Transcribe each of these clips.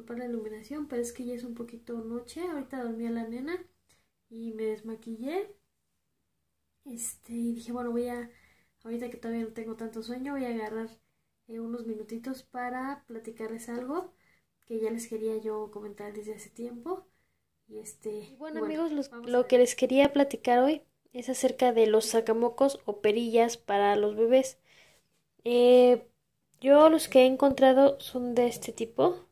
de la iluminación, pero es que ya es un poquito noche, ahorita dormía la nena y me desmaquillé. Este, y dije, bueno, voy a, ahorita que todavía no tengo tanto sueño, voy a agarrar eh, unos minutitos para platicarles algo que ya les quería yo comentar desde hace tiempo. Y este, bueno, amigos, lo que les quería platicar hoy es acerca de los sacamocos o perillas para los bebés. Eh, yo los que he encontrado son de este tipo,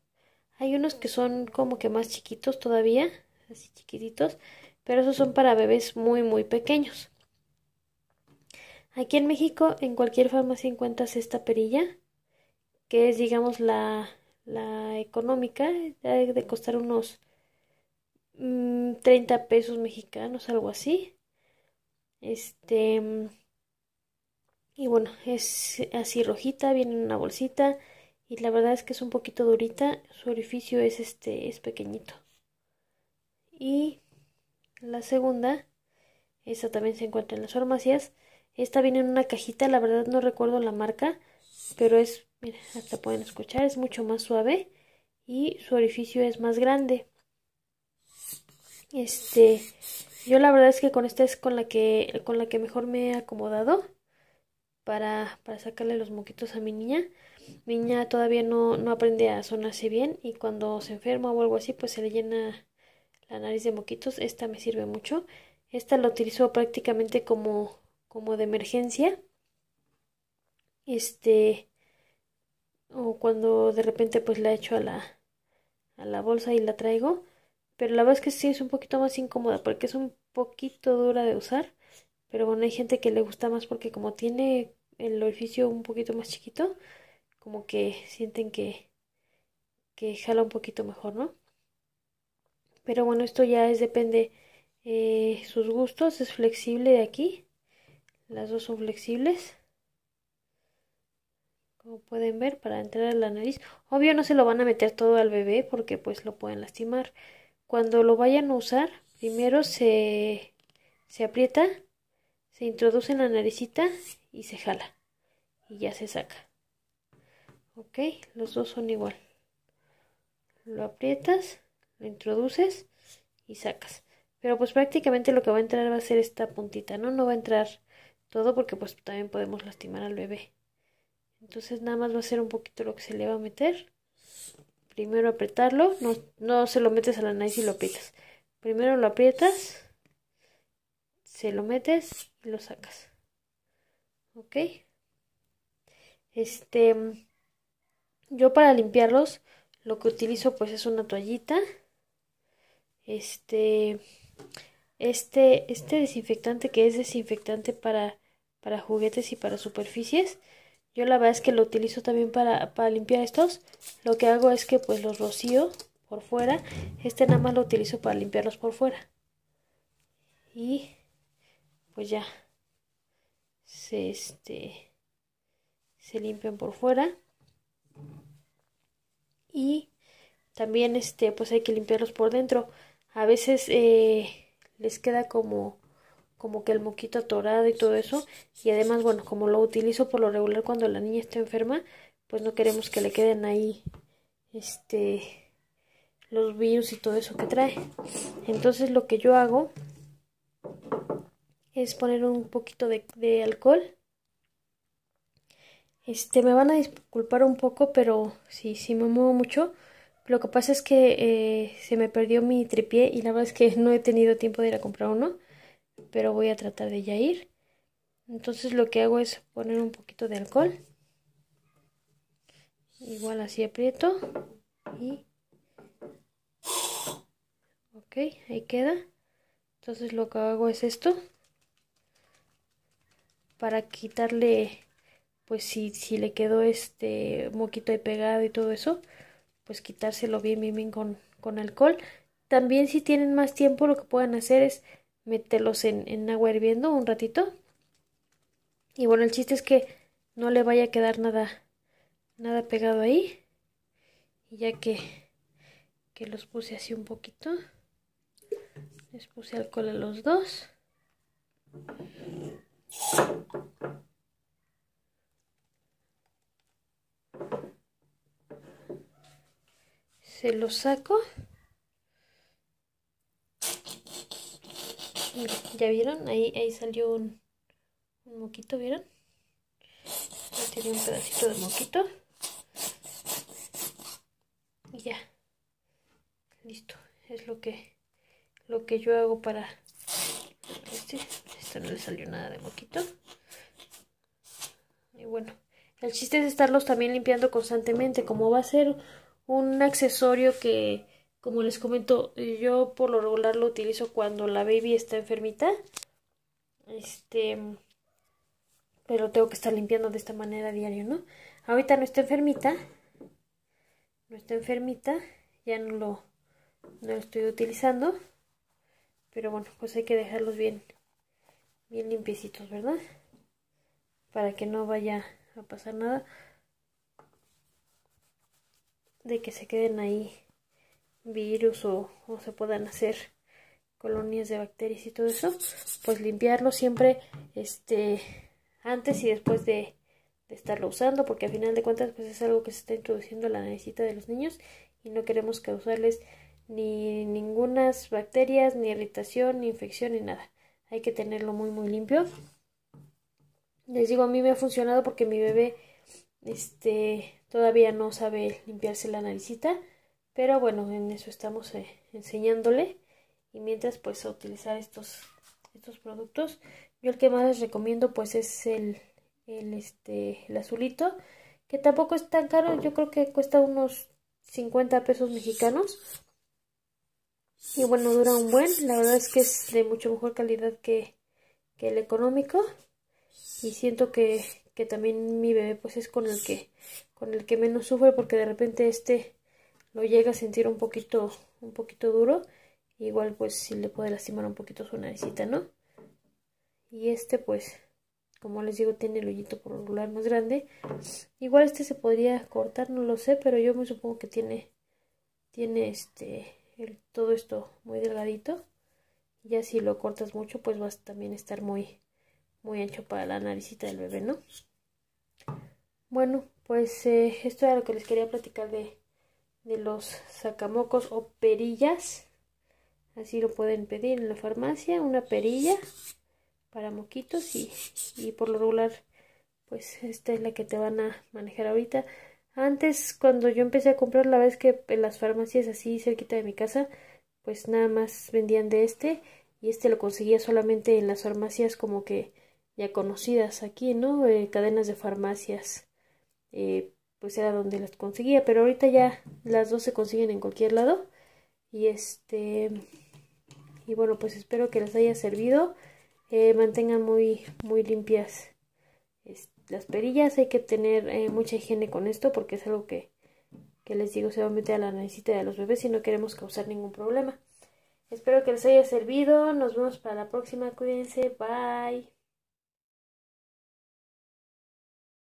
hay unos que son como que más chiquitos todavía, así chiquititos, pero esos son para bebés muy, muy pequeños. Aquí en México, en cualquier farmacia encuentras esta perilla, que es, digamos, la, económica, debe de costar unos 30 mm, pesos mexicanos, algo así. Este. Y bueno, es así rojita, viene en una bolsita y la verdad es que es un poquito durita, su orificio es este es pequeñito. Y la segunda, esta también se encuentra en las farmacias. Esta viene en una cajita, la verdad no recuerdo la marca, pero es, miren, hasta pueden escuchar, es mucho más suave y su orificio es más grande. Este, yo la verdad es que con esta es con la que con la que mejor me he acomodado para para sacarle los moquitos a mi niña niña todavía no, no aprende a sonarse bien y cuando se enferma o algo así, pues se le llena la nariz de moquitos. Esta me sirve mucho. Esta la utilizo prácticamente como, como de emergencia. Este, o cuando de repente pues la echo a la, a la bolsa y la traigo. Pero la verdad es que sí es un poquito más incómoda porque es un poquito dura de usar. Pero bueno, hay gente que le gusta más porque como tiene el orificio un poquito más chiquito, como que sienten que, jala un poquito mejor, ¿no? Pero bueno, esto ya es depende de eh, sus gustos, es flexible de aquí, las dos son flexibles. Como pueden ver, para entrar a la nariz. Obvio no se lo van a meter todo al bebé porque pues lo pueden lastimar. Cuando lo vayan a usar, primero se, se aprieta, se introduce en la naricita y se jala. Y ya se saca ok los dos son igual lo aprietas lo introduces y sacas pero pues prácticamente lo que va a entrar va a ser esta puntita no no va a entrar todo porque pues también podemos lastimar al bebé entonces nada más va a ser un poquito lo que se le va a meter primero apretarlo no, se lo metes a la nariz y lo aprietas primero lo aprietas se lo metes y lo sacas ok este yo para limpiarlos lo que utilizo pues es una toallita. Este este este desinfectante que es desinfectante para para juguetes y para superficies. Yo la verdad es que lo utilizo también para, para limpiar estos. Lo que hago es que pues los rocío por fuera. Este nada más lo utilizo para limpiarlos por fuera. Y pues ya. Se este se limpian por fuera. Y también este pues hay que limpiarlos por dentro. A veces eh, les queda como como que el moquito atorado y todo eso. Y además, bueno, como lo utilizo por lo regular cuando la niña está enferma, pues no queremos que le queden ahí este los virus y todo eso que trae. Entonces lo que yo hago es poner un poquito de alcohol este, me van a disculpar un poco, pero si, sí, sí me muevo mucho. Lo que pasa es que eh, se me perdió mi tripié y la verdad es que no he tenido tiempo de ir a comprar uno, pero voy a tratar de ya ir. Entonces lo que hago es poner un poquito de alcohol. Igual así aprieto y... Ok, ahí queda. Entonces lo que hago es esto para quitarle pues si, le quedó este moquito de pegado y todo eso, pues quitárselo bien, bien, bien con, con alcohol. También si tienen más tiempo, lo que pueden hacer es meterlos en, en agua hirviendo un ratito. Y bueno, el chiste es que no le vaya a quedar nada, nada pegado ahí. Y ya que, que los puse así un poquito, les puse alcohol a los dos. se lo saco ya vieron ahí ahí salió un, moquito vieron tiene un pedacito de moquito y ya listo es lo que lo que yo hago para este, este no le salió nada de moquito y bueno el chiste es estarlos también limpiando constantemente, como va a ser un accesorio que, como les comento, yo por lo regular lo utilizo cuando la baby está enfermita. Este, pero tengo que estar limpiando de esta manera diario, ¿no? Ahorita no está enfermita, no está enfermita, ya no lo, no estoy utilizando, pero bueno, pues hay que dejarlos bien, bien limpiecitos, ¿verdad? Para que no vaya pasar nada de que se queden ahí virus o, se puedan hacer colonias de bacterias y todo eso, pues limpiarlo siempre este antes y después de, de, estarlo usando, porque al final de cuentas pues es algo que se está introduciendo a la naricita de los niños y no queremos causarles ni ningunas bacterias, ni irritación, ni infección, ni nada. Hay que tenerlo muy muy limpio les digo, a mí me ha funcionado porque mi bebé este, todavía no sabe limpiarse la naricita. Pero bueno, en eso estamos eh, enseñándole. Y mientras, pues, a utilizar estos, estos productos. Yo el que más les recomiendo, pues, es el, el, este, el azulito. Que tampoco es tan caro. Yo creo que cuesta unos 50 pesos mexicanos. Y bueno, dura un buen. La verdad es que es de mucho mejor calidad que, que el económico y siento que, que también mi bebé pues es con el que con el que menos sufre porque de repente este lo llega a sentir un poquito un poquito duro igual pues si le puede lastimar un poquito su naricita no y este pues como les digo tiene el hoyito por regular más grande igual este se podría cortar no lo sé pero yo me supongo que tiene tiene este el, todo esto muy delgadito ya si lo cortas mucho pues vas a estar muy muy ancho para la naricita del bebé, ¿no? Bueno, pues eh, esto era lo que les quería platicar de, de los sacamocos o perillas. Así lo pueden pedir en la farmacia, una perilla para moquitos y, y por lo regular, pues esta es la que te van a manejar ahorita. Antes, cuando yo empecé a comprar, la vez que en las farmacias así cerquita de mi casa, pues nada más vendían de este y este lo conseguía solamente en las farmacias como que ya conocidas aquí, ¿no? Eh, cadenas de farmacias, eh, pues era donde las conseguía, pero ahorita ya las dos se consiguen en cualquier lado. Y este, y bueno, pues espero que les haya servido. Eh, mantengan muy, muy limpias las perillas, hay que tener mucha higiene con esto porque es algo que, que les digo se va a meter a la naricita de los bebés y no queremos causar ningún problema. Espero que les haya servido. Nos vemos para la próxima. Cuídense. Bye.